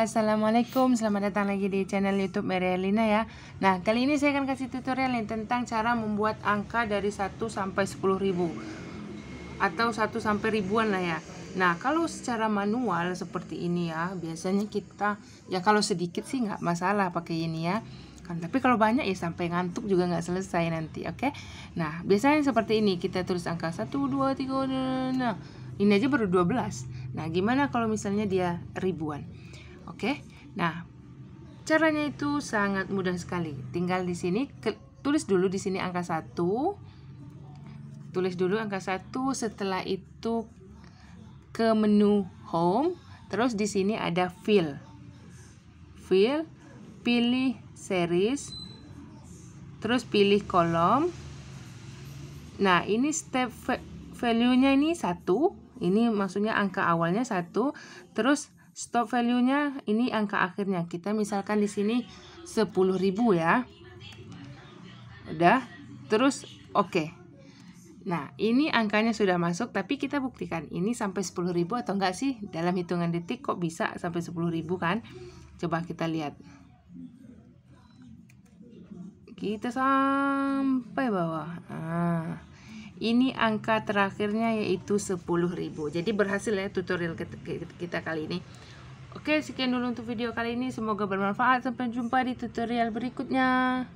Assalamualaikum Selamat datang lagi di channel youtube Merelina ya Nah kali ini saya akan kasih tutorial nih Tentang cara membuat angka dari 1 sampai 10 ribu Atau 1 sampai ribuan lah ya Nah kalau secara manual seperti ini ya Biasanya kita Ya kalau sedikit sih nggak masalah pakai ini ya kan tapi kalau banyak ya sampai ngantuk juga nggak selesai nanti oke okay? nah biasanya seperti ini kita tulis angka 1 2 3 nah ini aja baru 12 nah gimana kalau misalnya dia ribuan Oke. Nah, caranya itu sangat mudah sekali. Tinggal di sini tulis dulu di sini angka 1. Tulis dulu angka 1, setelah itu ke menu home, terus di sini ada fill. Fill, pilih series, terus pilih kolom. Nah, ini step value-nya ini satu, ini maksudnya angka awalnya satu, terus Stop value-nya ini angka akhirnya. Kita misalkan di sini 10.000 ya. Udah. Terus oke. Okay. Nah, ini angkanya sudah masuk tapi kita buktikan ini sampai 10.000 atau enggak sih? Dalam hitungan detik kok bisa sampai 10.000 kan? Coba kita lihat. Kita sampai bawah. Ah ini angka terakhirnya yaitu 10.000 jadi berhasil ya tutorial kita kali ini oke sekian dulu untuk video kali ini semoga bermanfaat sampai jumpa di tutorial berikutnya